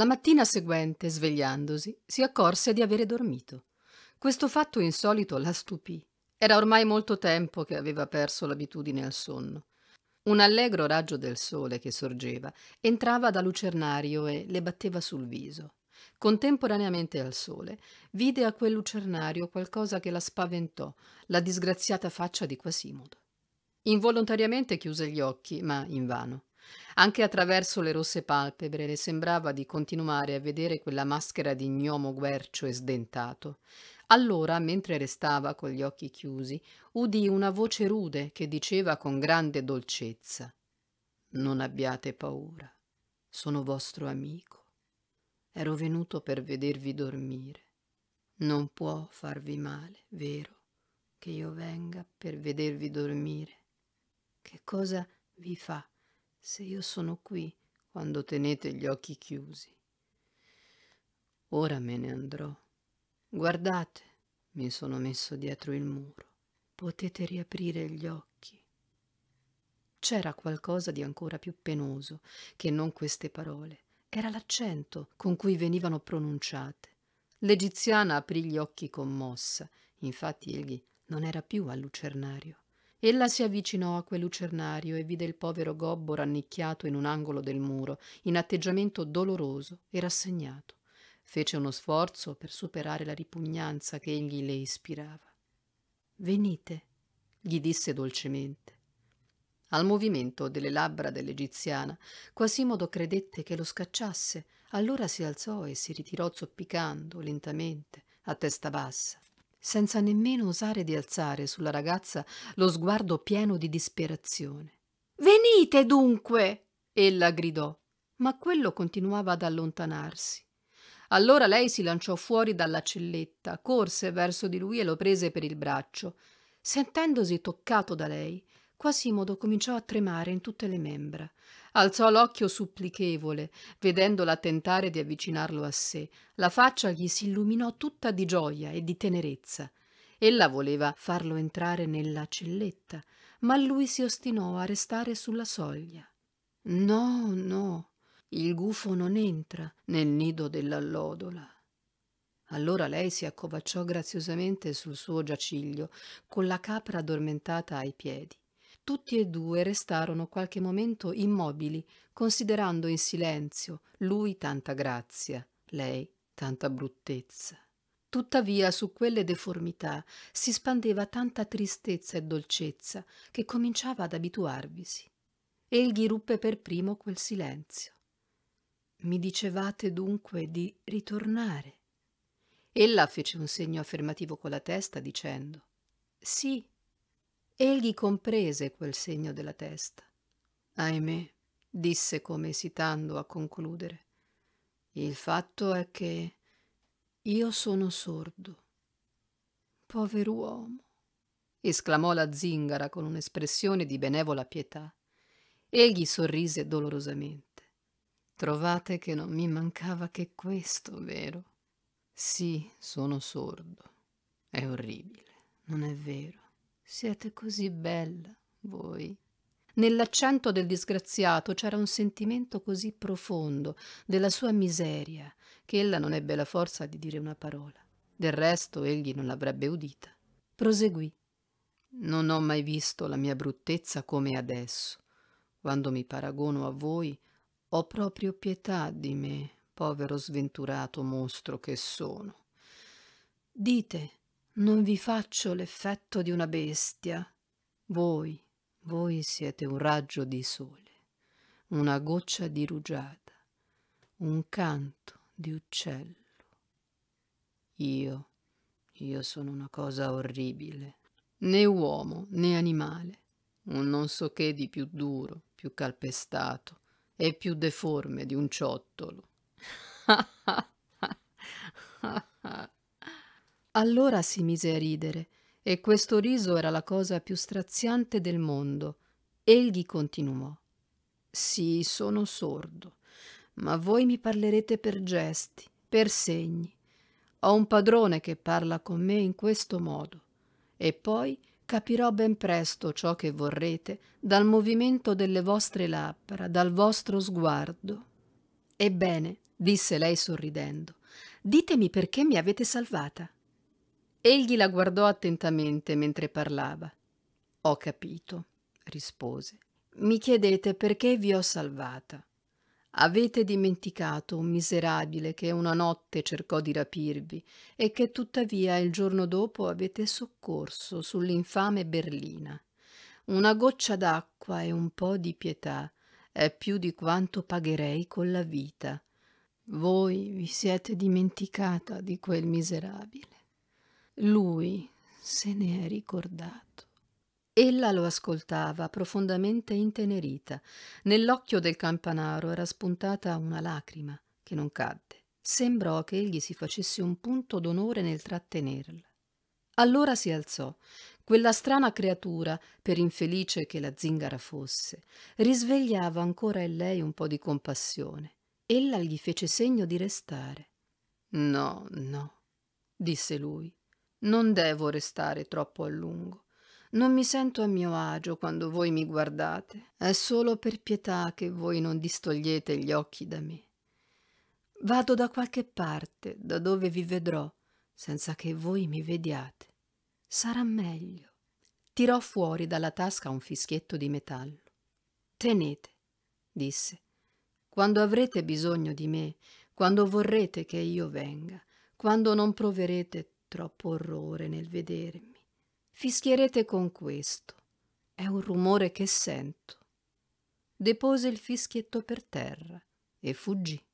La mattina seguente, svegliandosi, si accorse di avere dormito. Questo fatto insolito la stupì. Era ormai molto tempo che aveva perso l'abitudine al sonno. Un allegro raggio del sole che sorgeva entrava da lucernario e le batteva sul viso. Contemporaneamente al sole, vide a quel lucernario qualcosa che la spaventò, la disgraziata faccia di Quasimodo. Involontariamente chiuse gli occhi, ma invano. Anche attraverso le rosse palpebre le sembrava di continuare a vedere quella maschera di gnomo guercio e sdentato. Allora, mentre restava con gli occhi chiusi, udì una voce rude che diceva con grande dolcezza Non abbiate paura, sono vostro amico. Ero venuto per vedervi dormire. Non può farvi male, vero, che io venga per vedervi dormire. Che cosa vi fa se io sono qui quando tenete gli occhi chiusi. Ora me ne andrò. Guardate, mi sono messo dietro il muro. Potete riaprire gli occhi. C'era qualcosa di ancora più penoso che non queste parole. Era l'accento con cui venivano pronunciate. L'egiziana aprì gli occhi commossa. Infatti egli non era più al lucernario. Ella si avvicinò a quel lucernario e vide il povero gobbo rannicchiato in un angolo del muro, in atteggiamento doloroso e rassegnato. Fece uno sforzo per superare la ripugnanza che egli le ispirava. Venite, gli disse dolcemente. Al movimento delle labbra dell'egiziana, Quasimodo credette che lo scacciasse, allora si alzò e si ritirò zoppicando lentamente, a testa bassa senza nemmeno osare di alzare sulla ragazza lo sguardo pieno di disperazione. Venite dunque! ella gridò, ma quello continuava ad allontanarsi. Allora lei si lanciò fuori dalla celletta, corse verso di lui e lo prese per il braccio. Sentendosi toccato da lei, Quasimodo cominciò a tremare in tutte le membra. Alzò l'occhio supplichevole, vedendola tentare di avvicinarlo a sé. La faccia gli si illuminò tutta di gioia e di tenerezza. Ella voleva farlo entrare nella celletta, ma lui si ostinò a restare sulla soglia. No, no, il gufo non entra nel nido dell'allodola. Allora lei si accovacciò graziosamente sul suo giaciglio, con la capra addormentata ai piedi. Tutti e due restarono qualche momento immobili, considerando in silenzio lui tanta grazia, lei tanta bruttezza. Tuttavia su quelle deformità si spandeva tanta tristezza e dolcezza che cominciava ad abituarvisi. Egli ruppe per primo quel silenzio. Mi dicevate dunque di ritornare? Ella fece un segno affermativo con la testa dicendo Sì, Egli comprese quel segno della testa. Ahimè, disse come esitando a concludere. Il fatto è che io sono sordo. Povero uomo, esclamò la zingara con un'espressione di benevola pietà. Egli sorrise dolorosamente. Trovate che non mi mancava che questo, vero? Sì, sono sordo. È orribile, non è vero? Siete così bella, voi. Nell'accento del disgraziato c'era un sentimento così profondo della sua miseria che ella non ebbe la forza di dire una parola. Del resto egli non l'avrebbe udita. Proseguì. Non ho mai visto la mia bruttezza come adesso. Quando mi paragono a voi, ho proprio pietà di me, povero sventurato mostro che sono. Dite, non vi faccio l'effetto di una bestia. Voi, voi siete un raggio di sole, una goccia di rugiada, un canto di uccello. Io, io sono una cosa orribile, né uomo né animale, un non so che di più duro, più calpestato e più deforme di un ciottolo. Allora si mise a ridere, e questo riso era la cosa più straziante del mondo. Egli continuò. Sì, sono sordo, ma voi mi parlerete per gesti, per segni. Ho un padrone che parla con me in questo modo. E poi capirò ben presto ciò che vorrete dal movimento delle vostre labbra, dal vostro sguardo. Ebbene, disse lei sorridendo, ditemi perché mi avete salvata. Egli la guardò attentamente mentre parlava. Ho capito, rispose. Mi chiedete perché vi ho salvata. Avete dimenticato un miserabile che una notte cercò di rapirvi e che tuttavia il giorno dopo avete soccorso sull'infame berlina. Una goccia d'acqua e un po' di pietà è più di quanto pagherei con la vita. Voi vi siete dimenticata di quel miserabile. Lui se ne è ricordato. Ella lo ascoltava, profondamente intenerita. Nell'occhio del campanaro era spuntata una lacrima che non cadde. Sembrò che egli si facesse un punto d'onore nel trattenerla. Allora si alzò. Quella strana creatura, per infelice che la zingara fosse, risvegliava ancora in lei un po' di compassione. Ella gli fece segno di restare. No, no, disse lui. Non devo restare troppo a lungo. Non mi sento a mio agio quando voi mi guardate. È solo per pietà che voi non distogliete gli occhi da me. Vado da qualche parte, da dove vi vedrò, senza che voi mi vediate. Sarà meglio. Tirò fuori dalla tasca un fischietto di metallo. Tenete, disse. Quando avrete bisogno di me, quando vorrete che io venga, quando non proverete troppo orrore nel vedermi. Fischierete con questo. È un rumore che sento. Depose il fischietto per terra e fuggì.